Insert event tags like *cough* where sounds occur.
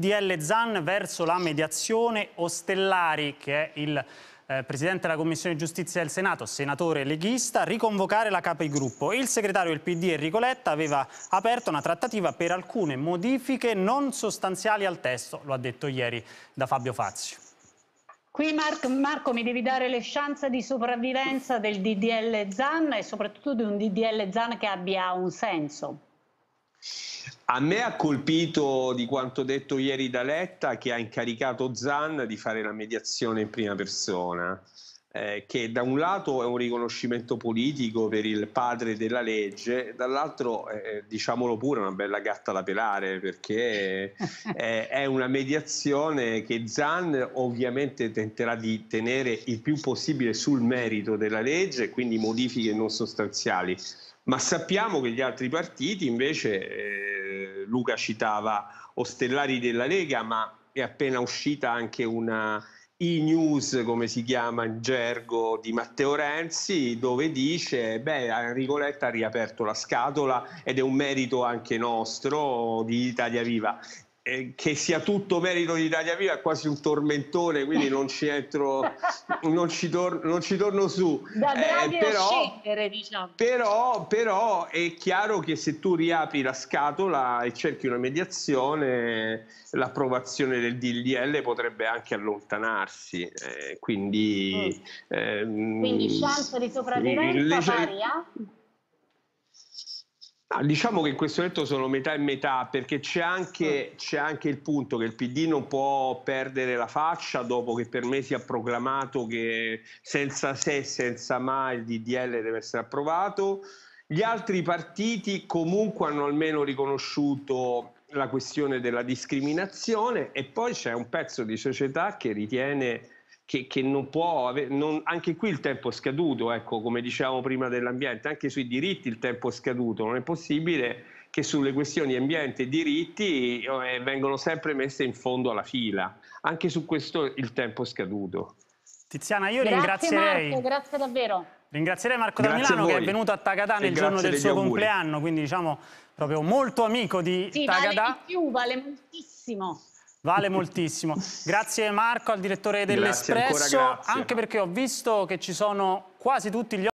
PDL Zan verso la mediazione, Ostellari, che è il eh, Presidente della Commissione Giustizia del Senato, senatore leghista, riconvocare la capigruppo. Il segretario del PD Enrico Letta aveva aperto una trattativa per alcune modifiche non sostanziali al testo, lo ha detto ieri da Fabio Fazio. Qui Marco, Marco mi devi dare le chance di sopravvivenza del DDL Zan e soprattutto di un DDL Zan che abbia un senso. A me ha colpito di quanto detto ieri da Letta che ha incaricato Zan di fare la mediazione in prima persona, eh, che da un lato è un riconoscimento politico per il padre della legge, dall'altro, eh, eh diciamolo pure, è una bella gatta da pelare perché eh, *laughs* è una mediazione che Zan ovviamente tenterà di tenere il più possibile sul merito della legge, quindi modifiche non sostanziali ma sappiamo che gli altri partiti invece, eh, Luca citava Ostellari della Lega, ma è appena uscita anche una e-news, come si chiama in gergo, di Matteo Renzi, dove dice, beh, Enrico Letta ha riaperto la scatola ed è un merito anche nostro di Italia Viva che sia tutto merito di Italia Viva è quasi un tormentone, quindi non ci entro, *laughs* non, ci non ci, torno su. Da eh, però, scendere, diciamo. Però, però, è chiaro che se tu riapri la scatola e cerchi una mediazione, l'approvazione del DDL potrebbe anche allontanarsi. Eh, quindi, mm. ehm, quindi chance di sopravvivenza le, Ah, diciamo che in questo momento sono metà e metà perché c'è anche, mm. anche, il punto che il PD non può perdere la faccia dopo che per mesi ha proclamato che senza se e senza ma il DDL deve essere approvato. Gli altri partiti comunque hanno almeno riconosciuto la questione della discriminazione e poi c'è un pezzo di società che ritiene che, che non può avere, non, anche qui il tempo è scaduto, ecco, come dicevamo prima dell'ambiente, anche sui diritti il tempo è scaduto, non è possibile che sulle questioni ambiente e diritti eh, vengono sempre messe in fondo alla fila, anche su questo il tempo è scaduto. Tiziana, io grazie ringrazierei... Marco, grazie davvero. Ringrazierei Marco grazie da Milano che è venuto a Tagadà nel giorno del suo auguri. compleanno, quindi diciamo proprio molto amico di sì, Tagadà. Vale di più, vale moltissimo vale moltissimo. Grazie Marco, al direttore dell'Espresso, anche perché ho visto che ci sono quasi tutti gli